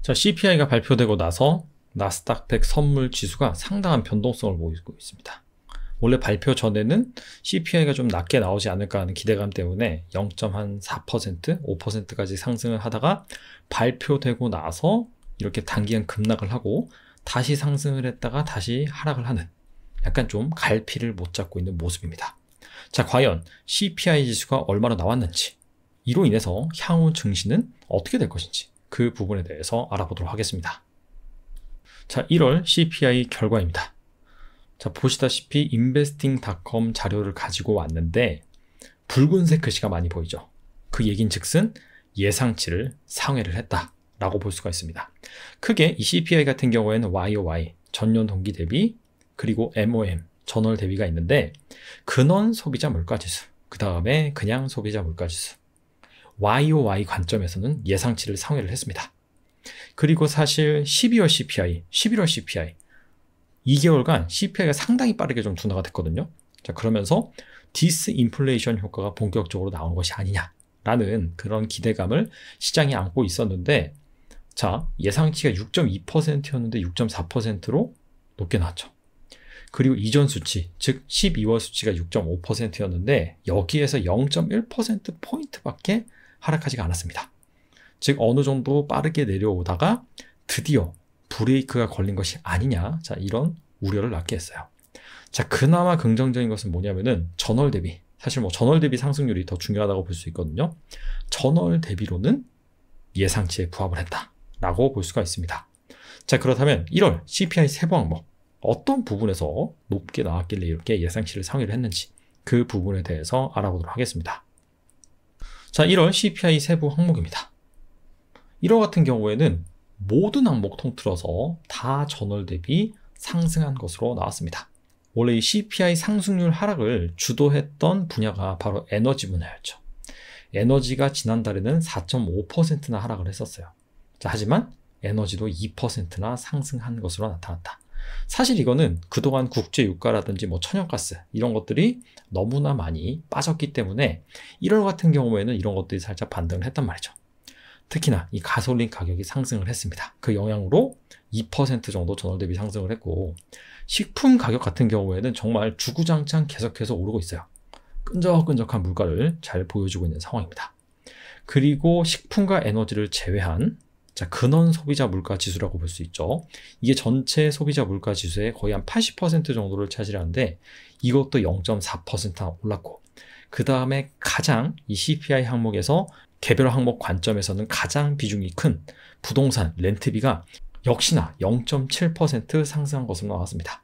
자, CPI가 발표되고 나서 나스닥 100 선물 지수가 상당한 변동성을 보이고 있습니다. 원래 발표 전에는 CPI가 좀 낮게 나오지 않을까 하는 기대감 때문에 0.4%, 5%까지 상승을 하다가 발표되고 나서 이렇게 단기간 급락을 하고 다시 상승을 했다가 다시 하락을 하는 약간 좀 갈피를 못 잡고 있는 모습입니다. 자, 과연 CPI 지수가 얼마나 나왔는지 이로 인해서 향후 증시는 어떻게 될 것인지 그 부분에 대해서 알아보도록 하겠습니다. 자, 1월 CPI 결과입니다. 자, 보시다시피 인베스팅닷컴 자료를 가지고 왔는데 붉은색 글씨가 많이 보이죠. 그 얘긴 즉슨 예상치를 상회를 했다라고 볼 수가 있습니다. 크게 이 CPI 같은 경우에는 YOY 전년 동기 대비 그리고 MOM 전월 대비가 있는데 근원 소비자 물가지수 그 다음에 그냥 소비자 물가지수 YOY 관점에서는 예상치를 상회를 했습니다. 그리고 사실 12월 CPI, 11월 CPI 2개월간 CPI가 상당히 빠르게 좀 둔화가 됐거든요. 자, 그러면서 디스인플레이션 효과가 본격적으로 나온 것이 아니냐라는 그런 기대감을 시장이 안고 있었는데 자, 예상치가 6.2%였는데 6.4%로 높게 나왔죠. 그리고 이전 수치, 즉 12월 수치가 6.5%였는데 여기에서 0.1%포인트밖에 하락하지가 않았습니다. 즉 어느 정도 빠르게 내려오다가 드디어 브레이크가 걸린 것이 아니냐 자 이런 우려를 낳게 했어요. 자 그나마 긍정적인 것은 뭐냐면은 전월 대비 사실 뭐 전월 대비 상승률이 더 중요하다고 볼 수 있거든요. 전월 대비로는 예상치에 부합을 했다라고 볼 수가 있습니다. 자 그렇다면 1월 CPI 세부 항목 어떤 부분에서 높게 나왔길래 이렇게 예상치를 상회를 했는지 그 부분에 대해서 알아보도록 하겠습니다. 자, 1월 CPI 세부 항목입니다. 1월 같은 경우에는 모든 항목 통틀어서 다 전월 대비 상승한 것으로 나왔습니다. 원래 이 CPI 상승률 하락을 주도했던 분야가 바로 에너지 분야였죠. 에너지가 지난달에는 4.5%나 하락을 했었어요. 자, 하지만 에너지도 2%나 상승한 것으로 나타났다. 사실 이거는 그동안 국제 유가라든지 뭐 천연가스 이런 것들이 너무나 많이 빠졌기 때문에 1월 같은 경우에는 이런 것들이 살짝 반등을 했단 말이죠. 특히나 이 가솔린 가격이 상승을 했습니다. 그 영향으로 2% 정도 전월 대비 상승을 했고 식품 가격 같은 경우에는 정말 주구장창 계속해서 오르고 있어요. 끈적끈적한 물가를 잘 보여주고 있는 상황입니다. 그리고 식품과 에너지를 제외한 자, 근원 소비자 물가 지수라고 볼 수 있죠. 이게 전체 소비자 물가 지수의 거의 한 80% 정도를 차지하는데 이것도 0.4% 올랐고 그 다음에 가장 이 CPI 항목에서 개별 항목 관점에서는 가장 비중이 큰 부동산 렌트비가 역시나 0.7% 상승한 것으로 나왔습니다.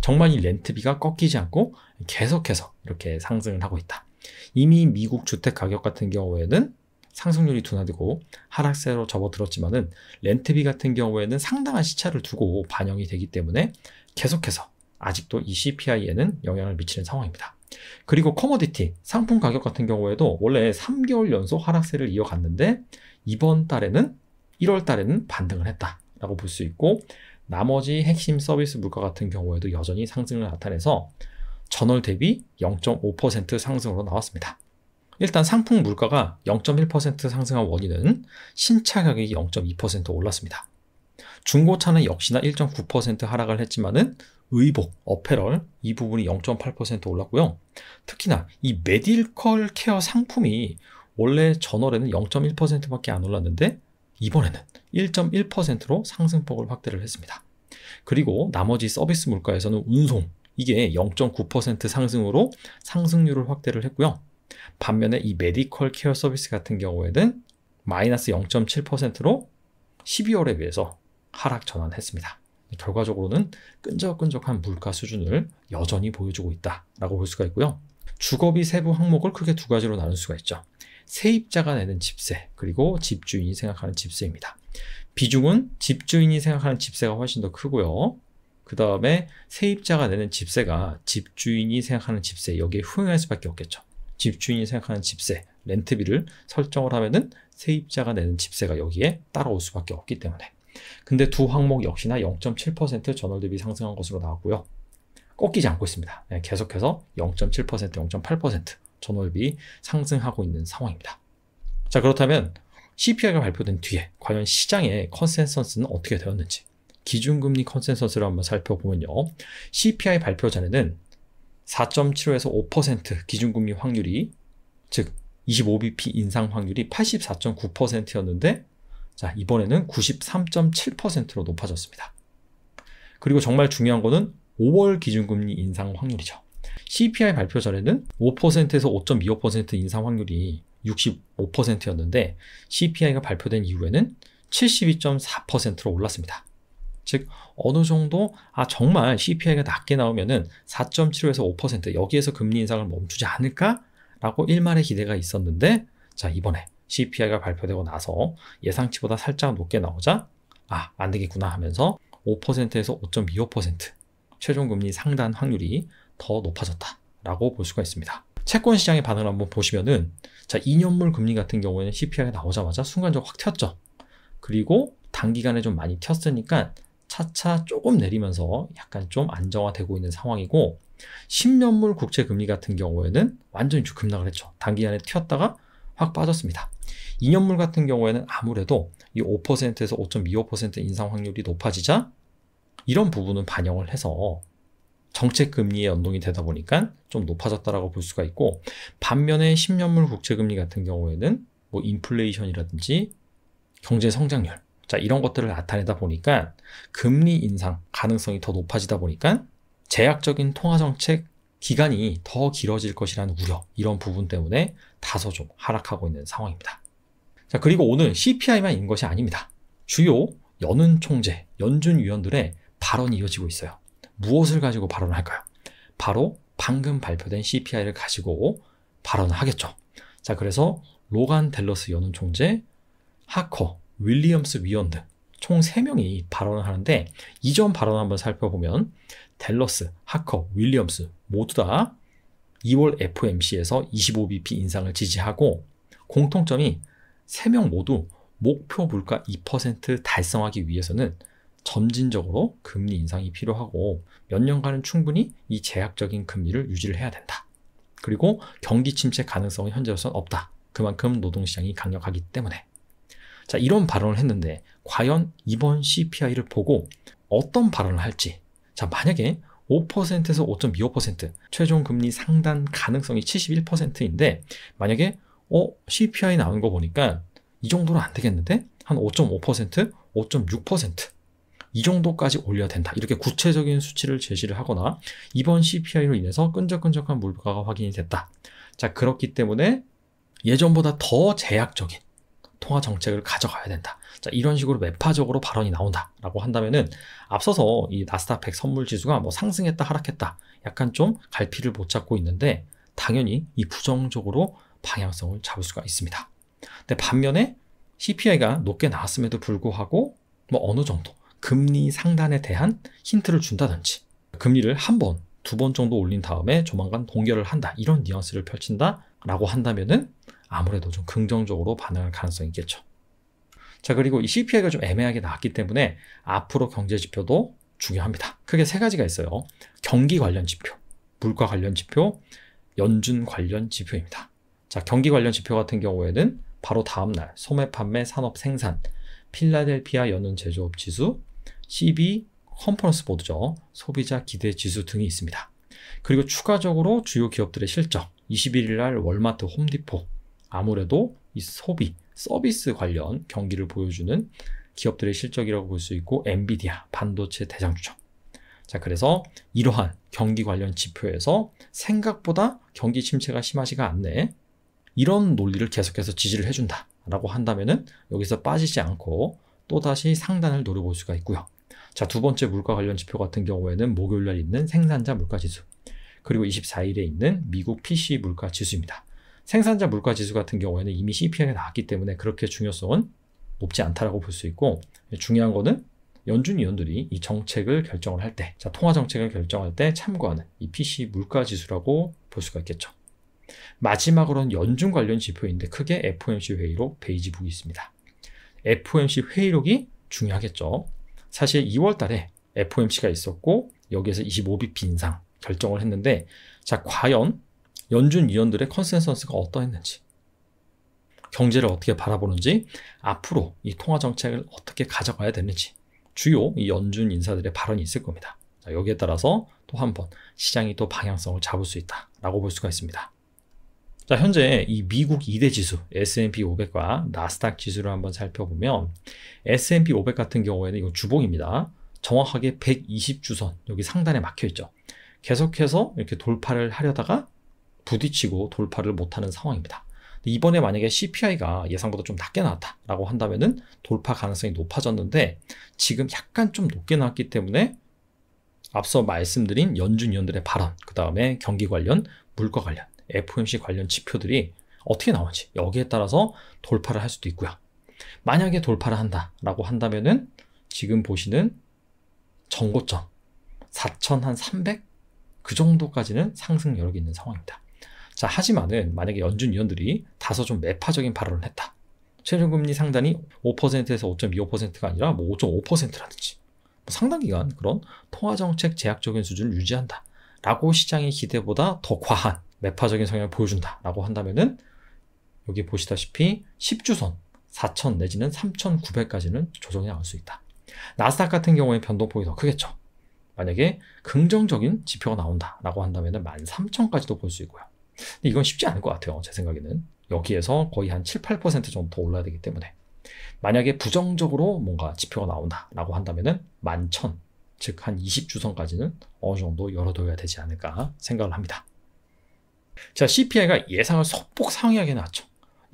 정말 이 렌트비가 꺾이지 않고 계속해서 이렇게 상승을 하고 있다. 이미 미국 주택 가격 같은 경우에는 상승률이 둔화되고 하락세로 접어들었지만은 렌트비 같은 경우에는 상당한 시차를 두고 반영이 되기 때문에 계속해서 아직도 이 CPI에는 영향을 미치는 상황입니다. 그리고 커머디티, 상품 가격 같은 경우에도 원래 3개월 연속 하락세를 이어갔는데 이번 달에는 1월 달에는 반등을 했다라고 볼 수 있고 나머지 핵심 서비스 물가 같은 경우에도 여전히 상승을 나타내서 전월 대비 0.5% 상승으로 나왔습니다. 일단 상품 물가가 0.1% 상승한 원인은 신차 가격이 0.2% 올랐습니다. 중고차는 역시나 1.9% 하락을 했지만은 의복, 어페럴 이 부분이 0.8% 올랐고요. 특히나 이메딜컬 케어 상품이 원래 전월에는 0.1%밖에 안 올랐는데 이번에는 1.1%로 상승폭을 확대를 했습니다. 그리고 나머지 서비스 물가에서는 운송 이게 0.9% 상승으로 상승률을 확대를 했고요. 반면에 이 메디컬 케어 서비스 같은 경우에는 마이너스 0.7%로 12월에 비해서 하락 전환했습니다. 결과적으로는 끈적끈적한 물가 수준을 여전히 보여주고 있다라고 볼 수가 있고요. 주거비 세부 항목을 크게 두 가지로 나눌 수가 있죠. 세입자가 내는 집세 그리고 집주인이 생각하는 집세입니다. 비중은 집주인이 생각하는 집세가 훨씬 더 크고요. 그 다음에 세입자가 내는 집세가 집주인이 생각하는 집세 여기에 후행할 수밖에 없겠죠. 집주인이 생각하는 집세, 렌트비를 설정을 하면은 세입자가 내는 집세가 여기에 따라올 수밖에 없기 때문에. 근데 두 항목 역시나 0.7% 전월 대비 상승한 것으로 나왔고요. 꺾이지 않고 있습니다. 네, 계속해서 0.7%, 0.8% 전월비 상승하고 있는 상황입니다. 자, 그렇다면 CPI가 발표된 뒤에 과연 시장의 컨센서스는 어떻게 되었는지 기준금리 컨센서스를 한번 살펴보면요. CPI 발표 전에는 4.75에서 5% 기준금리 확률이 즉 25bp 인상 확률이 84.9%였는데 자, 이번에는 93.7%로 높아졌습니다. 그리고 정말 중요한 거는 5월 기준금리 인상 확률이죠. CPI 발표 전에는 5%에서 5.25% 인상 확률이 65%였는데 CPI가 발표된 이후에는 72.4%로 올랐습니다. 즉 어느 정도 아 정말 CPI가 낮게 나오면은 4.75에서 5% 여기에서 금리 인상을 멈추지 않을까라고 일말의 기대가 있었는데 자 이번에 CPI가 발표되고 나서 예상치보다 살짝 높게 나오자 아 안 되겠구나 하면서 5%에서 5.25% 최종 금리 상단 확률이 더 높아졌다라고 볼 수가 있습니다. 채권 시장의 반응을 한번 보시면은 자 2년물 금리 같은 경우에는 CPI가 나오자마자 순간적으로 확 튀었죠. 그리고 단기간에 좀 많이 튀었으니까 차차 조금 내리면서 약간 좀 안정화되고 있는 상황이고 10년물 국채 금리 같은 경우에는 완전히 쭉 급락을 했죠. 단기간에 튀었다가 확 빠졌습니다. 2년물 같은 경우에는 아무래도 이 5%에서 5.25% 인상 확률이 높아지자 이런 부분은 반영을 해서 정책 금리에 연동이 되다 보니까 좀 높아졌다라고 볼 수가 있고 반면에 10년물 국채 금리 같은 경우에는 뭐 인플레이션이라든지 경제 성장률 자, 이런 것들을 나타내다 보니까 금리 인상 가능성이 더 높아지다 보니까 제약적인 통화 정책 기간이 더 길어질 것이라는 우려 이런 부분 때문에 다소 좀 하락하고 있는 상황입니다. 자, 그리고 오늘 CPI만 인 것이 아닙니다. 주요 연은 총재, 연준 위원들의 발언이 이어지고 있어요. 무엇을 가지고 발언을 할까요? 바로 방금 발표된 CPI를 가지고 발언을 하겠죠. 자, 그래서 로간 델러스 연은 총재, 하커 윌리엄스 위원 등 총 3명이 발언을 하는데 이전 발언 한번 살펴보면 델러스, 하커, 윌리엄스 모두 다 2월 FOMC에서 25BP 인상을 지지하고 공통점이 3명 모두 목표 물가 2% 달성하기 위해서는 점진적으로 금리 인상이 필요하고 몇 년간은 충분히 이 제약적인 금리를 유지를 해야 된다. 그리고 경기 침체 가능성은 현재로서는 없다. 그만큼 노동시장이 강력하기 때문에. 자, 이런 발언을 했는데 과연 이번 CPI를 보고 어떤 발언을 할지. 자, 만약에 5%에서 5.25% 최종 금리 상단 가능성이 71%인데 만약에 어 CPI 나온 거 보니까 이 정도는 안 되겠는데 한 5.5%, 5.6%이 정도까지 올려야 된다. 이렇게 구체적인 수치를 제시를 하거나 이번 CPI로 인해서 끈적끈적한 물가가 확인이 됐다. 자 그렇기 때문에 예전보다 더 제약적인 통화 정책을 가져가야 된다. 자, 이런 식으로 매파적으로 발언이 나온다라고 한다면은 앞서서 이 나스닥 100 선물 지수가 뭐 상승했다 하락했다 약간 좀 갈피를 못 잡고 있는데 당연히 이 부정적으로 방향성을 잡을 수가 있습니다. 근데 반면에 CPI가 높게 나왔음에도 불구하고 뭐 어느 정도 금리 상단에 대한 힌트를 준다든지 금리를 한 번, 두 번 정도 올린 다음에 조만간 동결을 한다 이런 뉘앙스를 펼친다라고 한다면은 아무래도 좀 긍정적으로 반응할 가능성이 있겠죠. 자, 그리고 이 CPI가 좀 애매하게 나왔기 때문에 앞으로 경제 지표도 중요합니다. 크게 세 가지가 있어요. 경기 관련 지표, 물가 관련 지표, 연준 관련 지표입니다. 자, 경기 관련 지표 같은 경우에는 바로 다음 날 소매 판매 산업 생산, 필라델피아 연은 제조업 지수, CB 컨퍼런스 보드죠. 소비자 기대 지수 등이 있습니다. 그리고 추가적으로 주요 기업들의 실적, 21일 날 월마트, 홈디포, 아무래도 이 소비, 서비스 관련 경기를 보여주는 기업들의 실적이라고 볼 수 있고 엔비디아, 반도체 대장 주죠. 자, 그래서 이러한 경기 관련 지표에서 생각보다 경기 침체가 심하지가 않네. 이런 논리를 계속해서 지지를 해준다. 라고 한다면은 여기서 빠지지 않고 또다시 상단을 노려볼 수가 있고요. 자, 두 번째 물가 관련 지표 같은 경우에는 목요일 날 있는 생산자 물가 지수, 그리고 24일에 있는 미국 PC 물가 지수입니다. 생산자 물가 지수 같은 경우에는 이미 CPI가 나왔기 때문에 그렇게 중요성은 높지 않다라고 볼 수 있고 중요한 거는 연준 위원들이 이 정책을 결정을 할 때, 자 통화 정책을 결정할 때 참고하는 이 PC 물가 지수라고 볼 수가 있겠죠. 마지막으로는 연준 관련 지표인데 크게 FOMC 회의록 베이지북이 있습니다. FOMC 회의록이 중요하겠죠. 사실 2월 달에 FOMC가 있었고 여기에서 25비 빈상 결정을 했는데 자 과연 연준 위원들의 컨센서스가 어떠했는지, 경제를 어떻게 바라보는지, 앞으로 이 통화 정책을 어떻게 가져가야 되는지 주요 이 연준 인사들의 발언이 있을 겁니다. 자, 여기에 따라서 또 한 번 시장이 또 방향성을 잡을 수 있다라고 볼 수가 있습니다. 자, 현재 이 미국 2대 지수 S&P 500과 나스닥 지수를 한번 살펴보면 S&P 500 같은 경우에는 이거 주봉입니다. 정확하게 120주선 여기 상단에 막혀 있죠. 계속해서 이렇게 돌파를 하려다가 부딪히고 돌파를 못하는 상황입니다. 이번에 만약에 CPI가 예상보다 좀 낮게 나왔다라고 한다면 돌파 가능성이 높아졌는데 지금 약간 좀 높게 나왔기 때문에 앞서 말씀드린 연준 위원들의 발언, 그 다음에 경기 관련, 물가 관련, FOMC 관련 지표들이 어떻게 나오는지 여기에 따라서 돌파를 할 수도 있고요. 만약에 돌파를 한다라고 한다면은 지금 보시는 정고점 4,300 그 정도까지는 상승 여력이 있는 상황입니다. 자, 하지만은 만약에 연준 위원들이 다소 좀 매파적인 발언을 했다. 최저금리 상단이 5%에서 5.25%가 아니라 뭐 5.5%라든지 뭐 상당 기간 그런 통화정책 제약적인 수준을 유지한다. 라고 시장의 기대보다 더 과한 매파적인 성향을 보여준다. 라고 한다면은 여기 보시다시피 10주선 4천 내지는 3,900까지는 조정이 나올 수 있다. 나스닥 같은 경우에 변동폭이 더 크겠죠. 만약에 긍정적인 지표가 나온다라고 한다면 13,000까지도 볼 수 있고요. 이건 쉽지 않을 것 같아요. 제 생각에는. 여기에서 거의 한 7, 8% 정도 더 올라야 되기 때문에. 만약에 부정적으로 뭔가 지표가 나온다라고 한다면은 만천, 즉한 20주선까지는 어느 정도 열어둬야 되지 않을까 생각을 합니다. 자, CPI가 예상을 소폭 상회하게 나왔죠.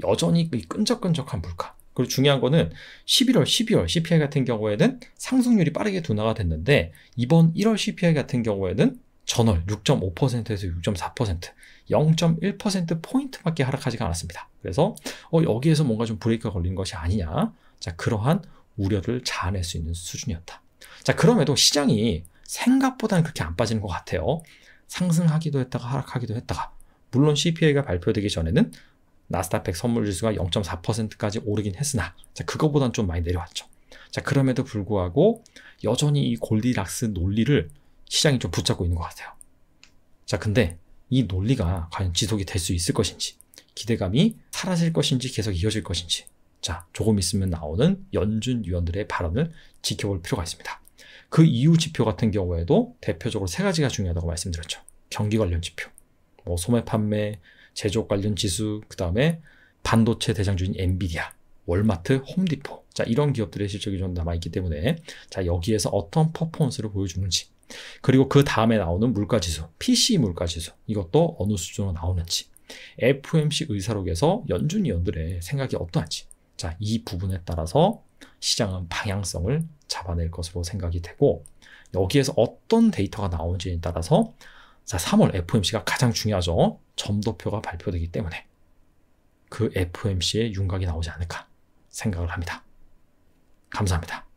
여전히 끈적끈적한 물가. 그리고 중요한 거는 11월, 12월 CPI 같은 경우에는 상승률이 빠르게 둔화가 됐는데 이번 1월 CPI 같은 경우에는 전월 6.5%에서 6.4% 0.1%포인트밖에 하락하지가 않았습니다. 그래서 어, 여기에서 뭔가 좀 브레이크가 걸린 것이 아니냐. 자, 그러한 우려를 자아낼 수 있는 수준이었다. 자, 그럼에도 시장이 생각보다는 그렇게 안 빠지는 것 같아요. 상승하기도 했다가 하락하기도 했다가. 물론 c p a 가 발표되기 전에는 나스닥 100 선물 지수가 0.4%까지 오르긴 했으나, 자, 그거보단 좀 많이 내려왔죠. 자, 그럼에도 불구하고 여전히 이 골디락스 논리를 시장이 좀 붙잡고 있는 것 같아요. 자, 근데 이 논리가 과연 지속이 될 수 있을 것인지, 기대감이 사라질 것인지 계속 이어질 것인지, 자, 조금 있으면 나오는 연준 위원들의 발언을 지켜볼 필요가 있습니다. 그 이후 지표 같은 경우에도 대표적으로 세 가지가 중요하다고 말씀드렸죠. 경기 관련 지표, 뭐 소매 판매, 제조 관련 지수, 그 다음에 반도체 대장주인 엔비디아, 월마트, 홈디포. 자, 이런 기업들의 실적이 좀 남아있기 때문에 자, 여기에서 어떤 퍼포먼스를 보여주는지 그리고 그 다음에 나오는 물가지수, p c 물가지수, 이것도 어느 수준으로 나오는지, FOMC 의사록에서 연준위원들의 생각이 어떠한지, 자, 이 부분에 따라서 시장은 방향성을 잡아낼 것으로 생각이 되고, 여기에서 어떤 데이터가 나오는지에 따라서, 자, 3월 FOMC가 가장 중요하죠. 점도표가 발표되기 때문에 그 FOMC의 윤곽이 나오지 않을까 생각을 합니다. 감사합니다.